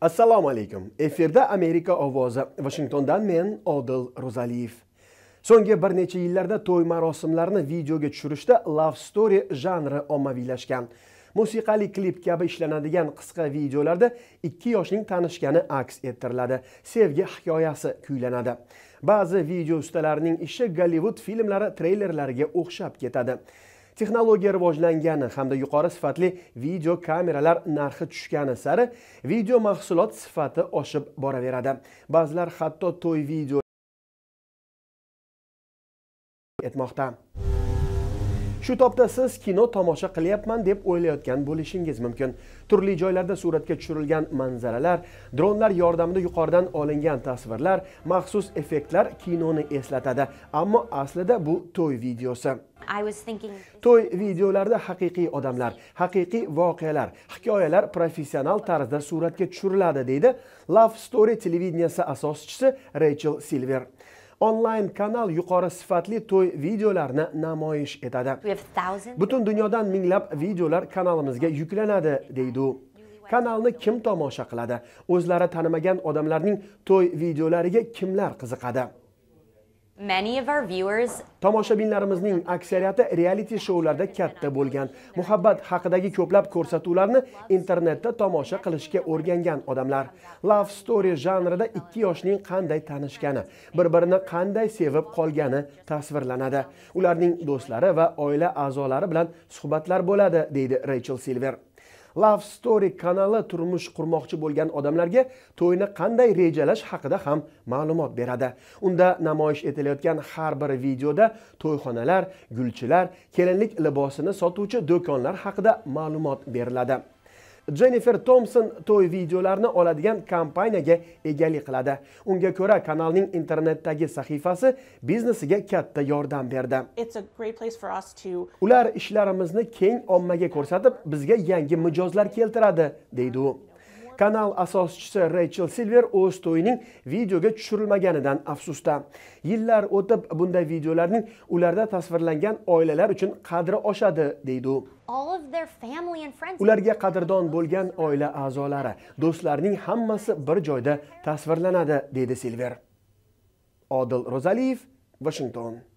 assalomu alaykum efirda amerika ovozi vashingtondan men odil ro'zaliyev so'nggi bir necha yillarda to'y marosimlarini videoga tushirishda love story janri ommaviylashgan musiqali klip kabi ishlanadigan qisqa videolarda ikki yoshning tanishgani aks ettiriladi sevgi hikoyasi kuylanadi ba'zi video ustalarining ishi gollivud filmlari treylerlariga o'xshab ketadi texnologiya rivojlangani hamda yuqori sifatli video kameralar narxi tushgani sari video mahsulot sifati oshib boraveradi ba'zilar hatto to'y video etmoqda shu topda siz kino tomosha qilyapman deb o'ylayotgan bo'lishingiz mumkin turli joylarda suratga tushirilgan manzaralar dronlar yordamida yuqoridan olingan tasvirlar maxsus effektlar kinoni eslatadi ammo aslida bu to'y videosi to'y videolarida haqiqiy odamlar haqiqiy voqealar hikoyalar professional tarzda suratga tushiriladi deydi love story televideniyasi asoschisi reychel silver onlayn kanal yuqori sifatli to'y videolarini namoyish etadi butun dunyodan minglab videolar kanalimizga yuklanadi deydi u kanalni kim tomosha qiladi o'zlari tanimagan odamlarning to'y videolariga kimlar qiziqadi Many of our viewers Tomoshabinlarimizning aksariyati reality shoularda katta bo'lgan. Muhabbat haqidagi ko'plab ko'rsatuvlarni internetda tomosha qilishga o'rgangan odamlar. Love story janrida ikki yoshning qanday tanishgani, bir-birini qanday sevib qolgani tasvirlanadi. Ularning do'stlari va oila a'zolari bilan suhbatlar bo'ladi, deydi Rachel Silver. love story kanali turmush qurmoqchi bo'lgan odamlarga to'yni qanday rejalash haqida ham ma'lumot beradi unda namoyish etilayotgan har bir videoda to'yxonalar gulchilar kelinlik libosini sotuvchi do'konlar haqida ma'lumot beriladi jennifer Thompson to'y videolarini oladigan kompaniyaga egalik qiladi unga ko'ra kanalning internetdagi sahifasi biznesiga katta yordam berdi ular ishlarimizni keng ommaga ko'rsatib bizga yangi mijozlar keltiradi deydi u kanal asoschisi Rachel silver o'z to'yining videoga tushirilmaganidan afsusda yillar o'tib bunday videolarning ularda tasvirlangan oilalar uchun qadri oshadi deydi u ularga qadrdon bo'lgan oila a'zolari do'stlarning hammasi bir joyda tasvirlanadi dedi silver odil ro'zaliyev washington